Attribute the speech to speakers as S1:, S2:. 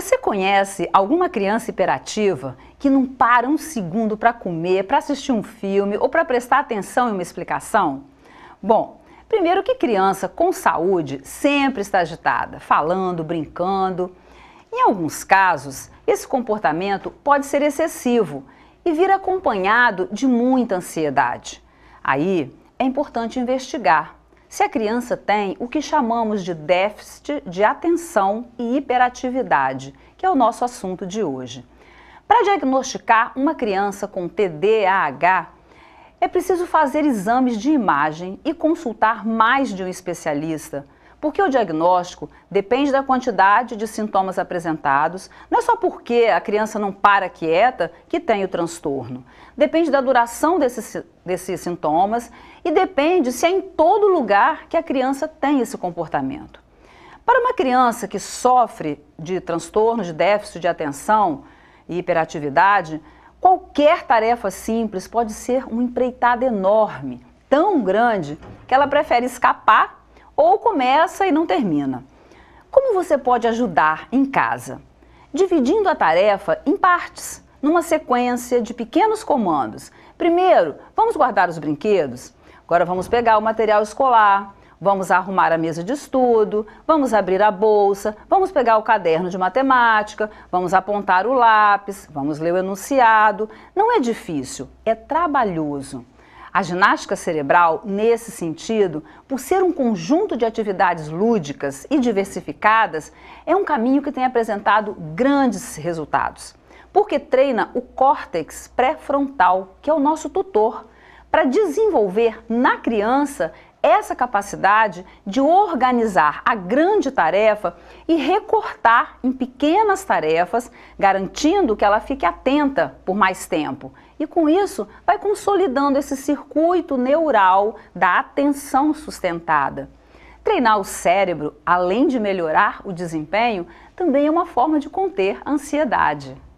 S1: Você conhece alguma criança hiperativa que não para um segundo para comer, para assistir um filme ou para prestar atenção em uma explicação? Bom, primeiro que criança com saúde sempre está agitada, falando, brincando. Em alguns casos, esse comportamento pode ser excessivo e vir acompanhado de muita ansiedade. Aí é importante investigar se a criança tem o que chamamos de déficit de atenção e hiperatividade, que é o nosso assunto de hoje. Para diagnosticar uma criança com TDAH, é preciso fazer exames de imagem e consultar mais de um especialista porque o diagnóstico depende da quantidade de sintomas apresentados, não é só porque a criança não para quieta que tem o transtorno. Depende da duração desses, desses sintomas e depende se é em todo lugar que a criança tem esse comportamento. Para uma criança que sofre de transtorno de déficit de atenção e hiperatividade, qualquer tarefa simples pode ser uma empreitada enorme, tão grande que ela prefere escapar ou começa e não termina. Como você pode ajudar em casa? Dividindo a tarefa em partes, numa sequência de pequenos comandos. Primeiro, vamos guardar os brinquedos? Agora vamos pegar o material escolar, vamos arrumar a mesa de estudo, vamos abrir a bolsa, vamos pegar o caderno de matemática, vamos apontar o lápis, vamos ler o enunciado. Não é difícil, é trabalhoso. A ginástica cerebral, nesse sentido, por ser um conjunto de atividades lúdicas e diversificadas, é um caminho que tem apresentado grandes resultados, porque treina o córtex pré-frontal, que é o nosso tutor, para desenvolver na criança essa capacidade de organizar a grande tarefa e recortar em pequenas tarefas, garantindo que ela fique atenta por mais tempo. E com isso, vai consolidando esse circuito neural da atenção sustentada. Treinar o cérebro, além de melhorar o desempenho, também é uma forma de conter a ansiedade.